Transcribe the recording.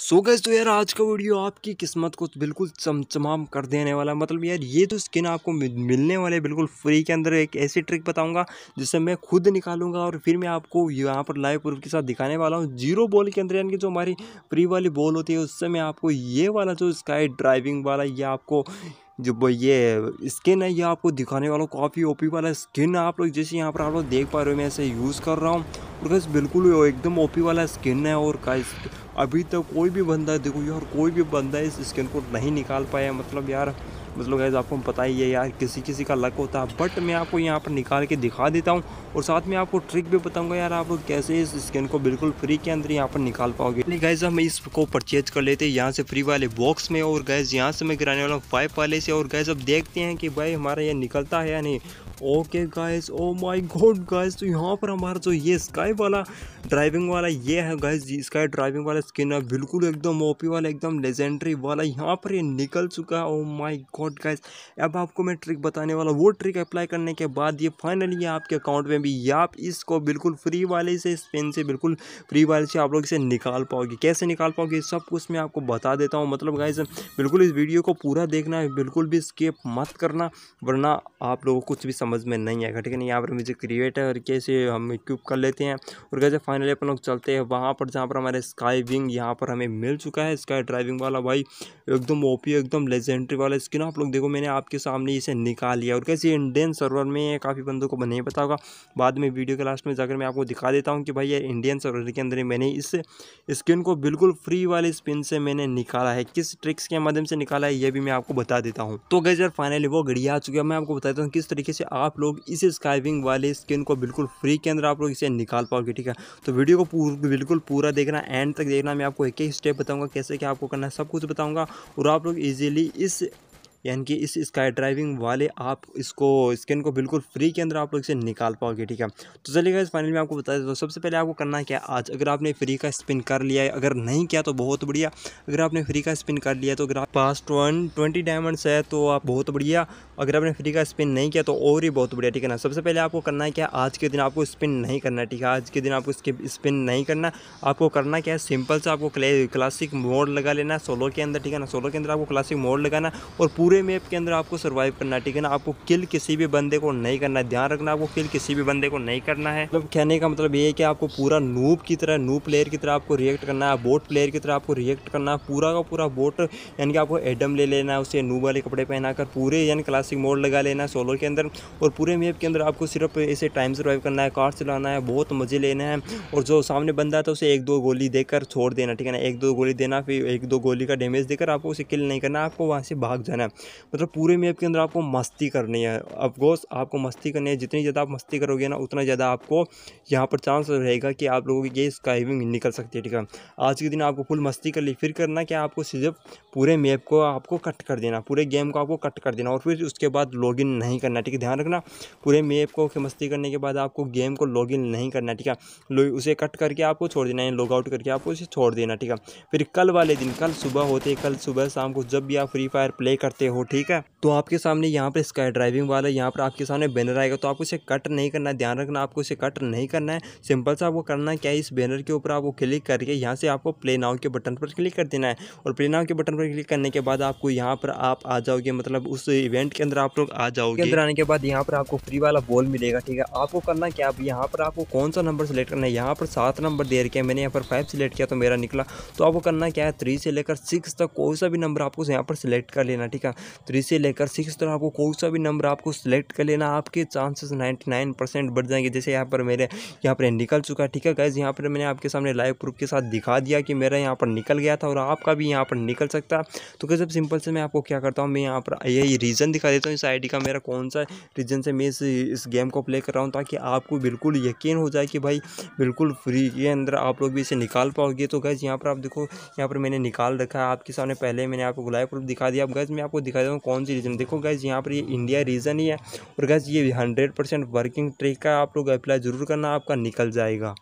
सो so gas तो यार आज का वीडियो आपकी किस्मत को बिल्कुल चमचमाम कर देने वाला मतलब यार ये तो स्किन आपको मिलने वाले बिल्कुल फ्री के अंदर एक ऐसी ट्रिक बताऊंगा जिससे मैं खुद निकालूंगा और फिर मैं आपको यहाँ पर लाइव प्रूफ के साथ दिखाने वाला हूँ जीरो बॉल के अंदर यानी कि जो हमारी फ्री वाली बॉल होती है उससे मैं आपको ये वाला जो स्काई ड्राइविंग वाला ये आपको जो वो ये स्किन है ये आपको दिखाने वाला काफ़ी ओपी वाला स्किन है आप लोग जैसे यहाँ पर आप लोग देख पा रहे हो मैं ऐसे यूज़ कर रहा हूँ और गैस बिल्कुल एकदम ओपी वाला स्किन है और का अभी तक कोई भी बंदा देखो यार कोई भी बंदा इस स्किन को नहीं निकाल पाया मतलब यार मतलब गैज़ आपको पता ही है यार किसी किसी का लक होता है बट मैं आपको यहाँ पर निकाल के दिखा देता हूँ और साथ में आपको ट्रिक भी बताऊँगा यार आप लोग कैसे इस स्किन को बिल्कुल फ्री के अंदर यहाँ पर निकाल पाओगे गैज़ हम इसको परचेज कर लेते हैं यहाँ से फ्री वाले बॉक्स में और गैस यहाँ से मैं गिराने वाला हूँ फाइव वाले से और गैस अब देखते हैं कि भाई हमारा ये निकलता है या नहीं okay guys oh my god guys तो यहाँ पर हमारा जो ये स्काई वाला ड्राइविंग वाला ये है गाइज इसका ड्राइविंग वाला स्किन है बिल्कुल एकदम ओपी वाला एकदम लेजेंडरी वाला यहाँ पर ये निकल चुका है ओ माय गॉड गाइज अब आपको मैं ट्रिक बताने वाला वो ट्रिक अप्लाई करने के बाद ये फाइनली आपके अकाउंट में भी आप इसको बिल्कुल फ्री वाले से स्पेन से बिल्कुल फ्री वाले से आप लोग इसे निकाल पाओगे कैसे निकाल पाओगे सब कुछ मैं आपको बता देता हूँ मतलब गाइज बिल्कुल इस वीडियो को पूरा देखना है बिल्कुल भी स्केप मत करना वरना आप लोगों को कुछ भी समझ में नहीं आएगा ठीक है यहाँ पर मुझे क्रिएटर कैसे हम इक्यूब कर लेते हैं और कैसे फाइनल फाइनली अपन लोग चलते हैं वहाँ पर जहाँ पर हमारे स्काई विंग यहाँ पर हमें मिल चुका है स्काई ड्राइविंग वाला भाई एकदम ओपी एकदम लेजेंड्री वाला स्किन आप लोग देखो मैंने आपके सामने इसे निकाल लिया और कैसे इंडियन सर्वर में काफ़ी बंदों को नहीं पता होगा बाद में वीडियो के लास्ट में जाकर मैं आपको दिखा देता हूँ कि भाई ये इंडियन सर्वर के अंदर मैंने इस स्किन को बिल्कुल फ्री वाले स्पिन से मैंने निकाला है किस ट्रिक्स के माध्यम से निकाला है ये भी मैं आपको बता देता हूँ तो गई यार फाइनली वो घड़ी आ चुकी है मैं आपको बता देता हूँ किस तरीके से आप लोग इस स्काइविंग वाले स्किन को बिल्कुल फ्री के अंदर आप लोग इसे निकाल पाओगे ठीक है तो तो वीडियो को पूर, बिल्कुल पूरा देखना एंड तक देखना मैं आपको एक एक स्टेप बताऊँगा कैसे क्या आपको करना है सब कुछ बताऊँगा और आप लोग ईजिली इस यानी कि इस स्काई ड्राइविंग वाले आप इसको स्किन को बिल्कुल फ्री के अंदर आप लोग इसे निकाल पाओगे ठीक है तो चलिएगा इस फाइनल में आपको बता देता हूँ सबसे पहले आपको करना क्या आज अगर आपने फ्री का स्पिन कर लिया है अगर नहीं किया तो बहुत बढ़िया अगर आपने फ्री का स्पिन कर लिया तो अगर आप पास ट्वन ट्वेंटी डायमंड्स है तो आप बहुत बढ़िया अगर आपने फ्री का स्पिन नहीं किया तो और ही बहुत बढ़िया ठीक है ना सबसे पहले आपको करना है क्या आज के दिन आपको स्पिन नहीं करना ठीक है आज के दिन आपको स्पिन नहीं करना आपको करना क्या है सिंपल से आपको क्लासिक मोड लगा लेना सोलो के अंदर ठीक है ना सोलो के अंदर आपको क्लासिक मोड लगाना और पूरे मैप के अंदर आपको सर्वाइव करना है ठीक है ना आपको किल किसी भी बंदे को नहीं करना है ध्यान रखना आपको किल किसी भी बंदे को नहीं करना है मतलब कहने का मतलब ये है कि आपको पूरा नूब की तरह नूब प्लेयर की तरह आपको रिएक्ट करना है बोट प्लेयर की तरह आपको रिएक्ट करना है पूरा का पूरा बोट यानी कि आपको एडम ले लेना है उसे नूब वाले कपड़े पहनाकर पूरे यानी क्लासिक मोड लगा लेना है सोलो के अंदर और पूरे मैप के अंदर आपको सिर्फ इसे टाइम सर्वाइव करना है कार चलाना है बहुत मज़े लेना है और जो सामने बंदा था तो उसे एक दो गोली देकर छोड़ देना ठीक है ना एक दो गोली देना फिर एक दो गोली का डैमेज देकर आपको उसे किल नहीं करना आपको वहाँ से भाग जाना है मतलब पूरे मैप के अंदर आपको मस्ती करनी है अफकोर्स आपको मस्ती करनी है जितनी ज़्यादा आप मस्ती करोगे ना उतना ज़्यादा आपको यहाँ पर चांस रहेगा कि आप लोगों की ये स्काइविंग निकल सकती है ठीक है आज के दिन आपको फुल मस्ती कर ली फिर करना क्या आपको सिर्फ पूरे मैप को आपको कट कर देना पूरे गेम को आपको कट कर देना और फिर उसके बाद लॉगिन नहीं करना ठीक है ध्यान रखना पूरे मैप को मस्ती करने के बाद आपको गेम को लॉगिन नहीं करना ठीक है उसे कट करके आपको छोड़ देना है लॉग आउट करके आपको उसे छोड़ देना ठीक है फिर कल वाले दिन कल सुबह होते कल सुबह शाम को जब भी आप फ्री फायर प्ले करते हो ठीक है तो आपके सामने यहाँ पर स्काई ड्राइविंग वाला यहाँ पर आपके सामने बैनर आएगा तो आपको इसे कट नहीं करना है ध्यान रखना आपको इसे कट नहीं करना है सिंपल सा आपको करना है इस बैनर के ऊपर आपको क्लिक करके यहाँ से आपको प्ले नाउ के बटन पर क्लिक कर देना है और प्ले नाउ के बटन पर क्लिक करने के बाद आपको यहाँ पर आप आ जाओगे मतलब उस इवेंट के अंदर आप लोग आ जाओगे अंदर आने के बाद यहाँ पर आपको फ्री वाला बॉल मिलेगा ठीक है आपको करना क्या अब यहाँ पर आपको कौन सा नंबर सेलेक्ट करना है यहाँ पर सात नंबर दे रखे हैं मैंने यहाँ पर फाइव सेलेक्ट किया तो मेरा निकला तो आपको करना क्या है थ्री से लेकर सिक्स तक कोई सा भी नंबर आपको यहाँ पर सिलेक्ट कर लेना ठीक है थ्री से लेकर सिक्स तरह आपको कोई सा भी नंबर आपको सेलेक्ट कर लेना आपके चांसेस नाइन्टी बढ़ जाएंगे जैसे यहाँ पर मेरे यहाँ पर निकल चुका ठीक है गैज़ यहाँ पर मैंने आपके सामने लाइव प्रूफ के साथ दिखा दिया कि मेरा यहाँ पर निकल गया था और आपका भी यहाँ पर निकल सकता तो कैसे सिंपल से मैं आपको क्या करता हूँ मैं यहाँ पर यही रीज़न दिखा देता हूँ इस आई का मेरा कौन सा रीज़न से मैं इस इस गेम को प्ले कर रहा हूँ ताकि आपको बिल्कुल यकीन हो जाए कि भाई बिल्कुल फ्री के अंदर आप लोग भी इसे निकाल पाओगे तो गैज़ यहाँ पर आप देखो यहाँ पर मैंने निकाल रखा है आपके सामने पहले मैंने आपको लाइव प्रूफ दिखा दिया अब गैज़ मैं आपको दिखा देता हूँ कौन सी रीजन देखो गैज यहाँ पर ये इंडिया रीजन ही है और गैज ये हंड्रेड परसेंट वर्किंग ट्रेक का आप लोग अप्लाई ज़रूर करना आपका निकल जाएगा